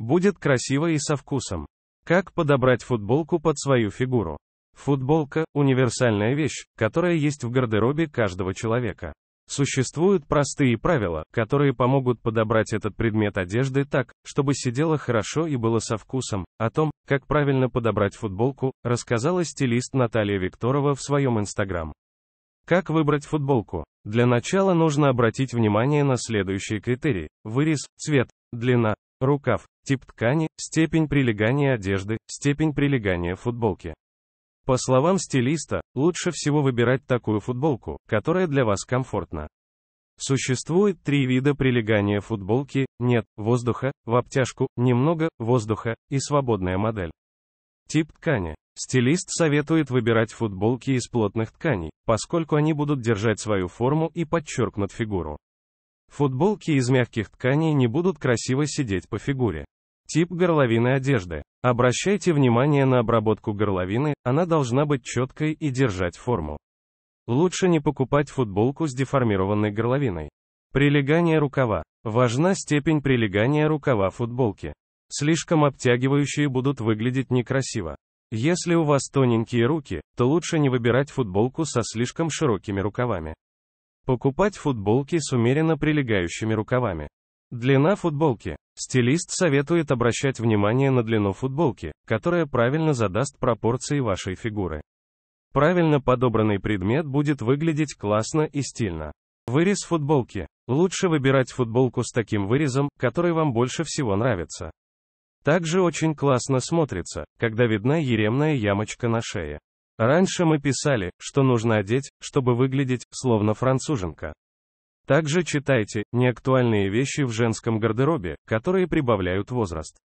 Будет красиво и со вкусом. Как подобрать футболку под свою фигуру? Футболка – универсальная вещь, которая есть в гардеробе каждого человека. Существуют простые правила, которые помогут подобрать этот предмет одежды так, чтобы сидело хорошо и было со вкусом. О том, как правильно подобрать футболку, рассказала стилист Наталья Викторова в своем инстаграм. Как выбрать футболку? Для начала нужно обратить внимание на следующие критерии. Вырез, цвет, длина, Рукав, тип ткани, степень прилегания одежды, степень прилегания футболки. По словам стилиста, лучше всего выбирать такую футболку, которая для вас комфортна. Существует три вида прилегания футболки, нет, воздуха, в обтяжку, немного, воздуха, и свободная модель. Тип ткани. Стилист советует выбирать футболки из плотных тканей, поскольку они будут держать свою форму и подчеркнут фигуру. Футболки из мягких тканей не будут красиво сидеть по фигуре. Тип горловины одежды. Обращайте внимание на обработку горловины, она должна быть четкой и держать форму. Лучше не покупать футболку с деформированной горловиной. Прилегание рукава. Важна степень прилегания рукава футболки. Слишком обтягивающие будут выглядеть некрасиво. Если у вас тоненькие руки, то лучше не выбирать футболку со слишком широкими рукавами. Покупать футболки с умеренно прилегающими рукавами. Длина футболки. Стилист советует обращать внимание на длину футболки, которая правильно задаст пропорции вашей фигуры. Правильно подобранный предмет будет выглядеть классно и стильно. Вырез футболки. Лучше выбирать футболку с таким вырезом, который вам больше всего нравится. Также очень классно смотрится, когда видна еремная ямочка на шее. Раньше мы писали, что нужно одеть, чтобы выглядеть, словно француженка. Также читайте неактуальные вещи в женском гардеробе, которые прибавляют возраст.